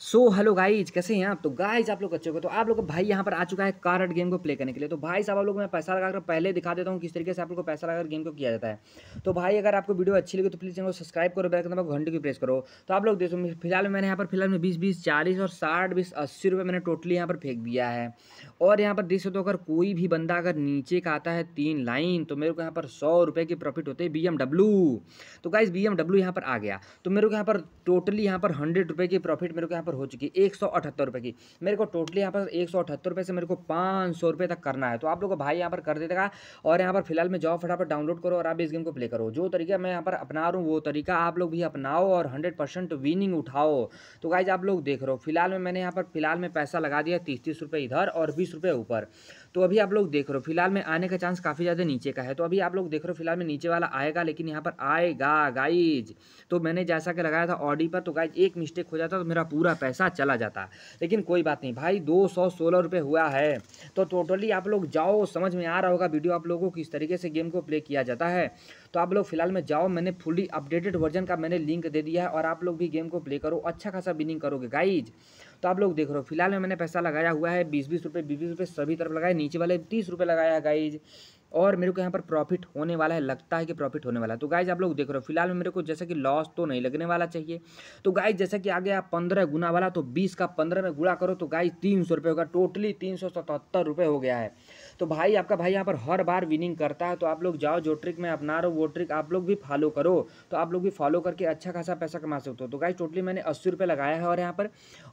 so hello guys कैसे हैं आप तो गाइज आप लोग अच्छे हो तो आप लोग भाई यहाँ पर आ चुका है कार्ड गेम को प्ले करने के लिए तो भाई साहब आप लोग मैं पैसा लगाकर पहले दिखा देता हूँ किस तरीके से आप लोग को पैसा लगाकर गेम को किया जाता है तो भाई अगर आपको वीडियो अच्छी लगी तो प्लीज़ चैनल को सब्सक्राइब करो बेल करना घंटे की प्रेस करो तो आप लोग देखो फिलहाल मैंने यहाँ पर फिलहाल में बीस बीस चालीस और साठ बीस अस्सी रुपये मैंने टोटली यहाँ पर फेंक दिया है और यहाँ पर देख सकते हो अगर कोई भी बंदा अगर नीचे का आता है तीन लाइन तो मेरे को यहाँ पर सौ रुपये की प्रॉफिट होते हैं बी तो गाइज बी एम यहाँ पर आ गया तो मेरे को यहाँ पर टोटली यहाँ पर हंड्रेड रुपये की प्रॉफिट मेरे को यहाँ पर हो चुकी है एक सौ अठहत्तर रुपये की मेरे को टोटली यहाँ पर एक सौ अठहत्तर रुपये से मेरे को पाँच सौ रुपये तक करना है तो आप लोगों को भाई यहाँ पर कर देगा और यहाँ पर फिलहाल मैं जॉब फटाफट डाउनलोड करो और आप इस गेम को प्ले करो जो तरीका मैं यहाँ पर अपना रहा हूँ वो तरीका आप लोग भी अपनाओ और हंड्रेड परसेंट विनिंग उठाओ तो गाइज आप लोग देख रहे हो फिलहाल में मैंने यहाँ पर फिलहाल में पैसा लगा दिया तीस तीस रुपये इधर और बीस रुपये ऊपर तो अभी आप लोग देख रहे हो फिलहाल में आने का चांस काफ़ी ज़्यादा नीचे का है तो अभी आप लोग देख रहे हो फिलहाल में नीचे वाला आएगा लेकिन यहाँ पर आएगा गाइज तो मैंने जैसा कि लगाया था ऑडी पर तो गाइज एक मिस्टेक हो जाता तो मेरा पूरा पैसा चला जाता लेकिन कोई बात नहीं भाई दो सौ हुआ है तो टोटली आप लोग जाओ समझ में आ रहा होगा वीडियो आप लोगों को किस तरीके से गेम को प्ले किया जाता है तो आप लोग फिलहाल में जाओ मैंने फुली अपडेटेड वर्जन का मैंने लिंक दे दिया है और आप लोग भी गेम को प्ले करो अच्छा खासा विनिंग करोगे गाइज तो आप लोग देख रहे हो फिलहाल में मैंने पैसा लगाया हुआ है बीस बीस रुपये बीस बीस रुपये सभी तरफ लगाया नीचे वाले तीस रुपये लगाया है गाइज और मेरे को यहाँ पर प्रॉफिट होने वाला है लगता है कि प्रॉफिट होने वाला है तो गाइज आप लोग देख रहे हो फिलहाल में मेरे को जैसे कि लॉस तो नहीं लगने वाला चाहिए तो गाइज जैसे कि आ गया पंद्रह गुना वाला तो बीस का पंद्रह में गुणा करो तो गाइज तीन सौ रुपये होगा टोटली तीन सौ सतहत्तर रुपये हो गया है तो भाई आपका भाई यहाँ पर हर बार विनिंग करता है तो आप लोग जाओ जो ट्रिक मैं अपना रहा वो ट्रिक आप लोग भी फॉलो करो तो आप लोग भी फॉलो करके अच्छा खासा पैसा कमा सकते हो तो गाइज टोटली मैंने अस्सी रुपये लगाया है और यहाँ पर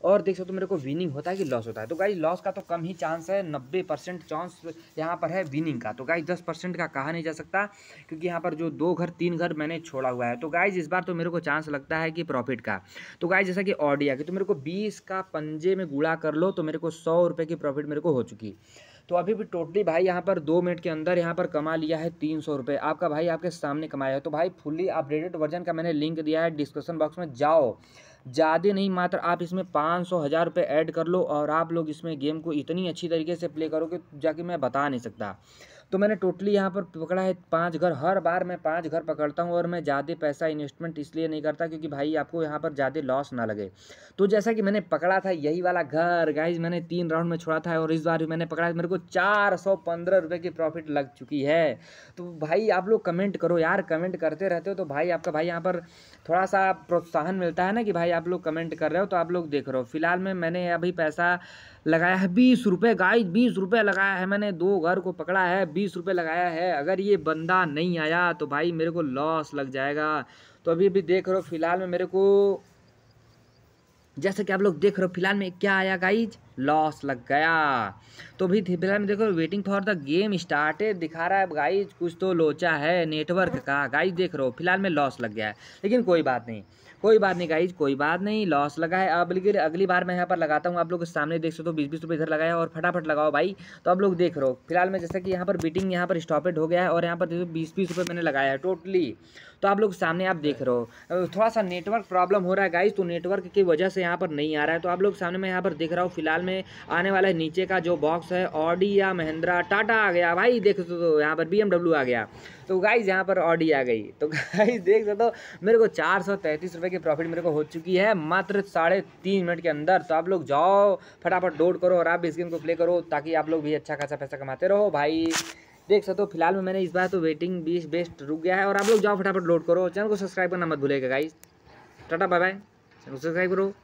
और देख सकते हो मेरे को विनिंग होता है कि लॉस होता है तो गाइज लॉस का तो कम ही चांस है नब्बे परसेंट चांस यहाँ पर है विनिंग का तो गाइज दस परसेंट का कहा नहीं जा सकता क्योंकि यहाँ पर जो दो घर तीन घर मैंने छोड़ा हुआ है तो गाइज इस बार तो मेरे को चांस लगता है कि प्रॉफिट का तो गाइज जैसा कि ऑडिया की तो मेरे को बीस का पंजे में गुड़ा कर लो तो मेरे को सौ रुपये की प्रॉफिट मेरे को हो चुकी तो अभी भी टोटली भाई यहाँ पर दो मिनट के अंदर यहाँ पर कमा लिया है तीन सौ रुपये आपका भाई आपके सामने कमाया है तो भाई फुल्ली अपडेटेड वर्जन का मैंने लिंक दिया है डिस्क्रिप्शन बॉक्स में जाओ ज़्यादा नहीं मात्र आप इसमें पाँच सौ हज़ार रुपये ऐड कर लो और आप लोग इसमें गेम को इतनी अच्छी तरीके से प्ले करोगे जाके मैं बता नहीं सकता तो मैंने टोटली यहाँ पर पकड़ा है पाँच घर हर बार मैं पाँच घर पकड़ता हूँ और मैं ज़्यादा पैसा इन्वेस्टमेंट इसलिए नहीं करता क्योंकि भाई आपको यहाँ पर ज़्यादा लॉस ना लगे तो जैसा कि मैंने पकड़ा था यही वाला घर गाइज मैंने तीन राउंड में छोड़ा था और इस बार भी मैंने पकड़ा मेरे को चार सौ पंद्रह रुपये की प्रॉफिट लग चुकी है तो भाई आप लोग कमेंट करो यार कमेंट करते रहते हो तो भाई आपका भाई यहाँ पर थोड़ा सा प्रोत्साहन मिलता है ना कि भाई आप लोग कमेंट कर रहे हो तो आप लोग देख रहे हो फिलहाल में मैंने अभी पैसा लगाया है बीस रुपये गाय बीस रुपये लगाया है मैंने दो घर को पकड़ा है बीस रुपये लगाया है अगर ये बंदा नहीं आया तो भाई मेरे को लॉस लग जाएगा तो अभी अभी देख रहे हो फिलहाल में मेरे को जैसे कि आप लोग देख रहे हो फिलहाल में क्या आया गाइज लॉस लग गया तो अभी फिलहाल में देखो waiting for the game started दिखा रहा है गाइज कुछ तो लोचा है नेटवर्क का गाइज देख रहे हो फिलहाल में लॉस लग गया है लेकिन कोई बात नहीं कोई बात नहीं गाइज कोई बात नहीं लॉस लगा है अब लेकिन अगली बार मैं यहाँ पर लगाता हूँ आप लोग सामने देख सकते हो बीस बीस रुपये इधर लगाया और फटाफट लगाओ भाई तो आप लोग देख रहे हो फिलहाल मैं जैसा कि यहाँ पर बीटिंग यहाँ पर स्टॉपेड हो गया है और यहाँ पर देखो बीस बीस रुपये मैंने लगाया है टोटली तो आप लोग सामने आप देख रहे हो थोड़ा सा नेटवर्क प्रॉब्लम हो रहा है गाइज तो नेटवर्क की वजह से यहाँ पर नहीं आ रहा है तो आप लोग सामने मैं यहाँ पर देख रहा हूँ फिलहाल में आने वाला है नीचे का जो बॉक्स है ऑडी या महिंद्रा टाटा आ गया भाई देख सकते हो यहाँ पर बी आ गया तो गाइज यहाँ पर ऑडी आ गई तो गाइज देख सकते हो मेरे को चार सौ तैंतीस रुपये की प्रॉफिट मेरे को हो चुकी है मात्र साढ़े तीन मिनट के अंदर तो आप लोग जाओ फटाफट डोड करो और आप भी इस गेम को प्ले करो ताकि आप लोग भी अच्छा खासा पैसा कमाते रहो भाई देख सकते हो फिलहाल में मैंने इस बार तो वेटिंग बीस बेस्ट रुक गया है और आप लोग जाओ फटाफट लोड करो चैनल को सब्सक्राइब करना मत भूलेगा guys tata bye bye channel को सब्सक्राइब करो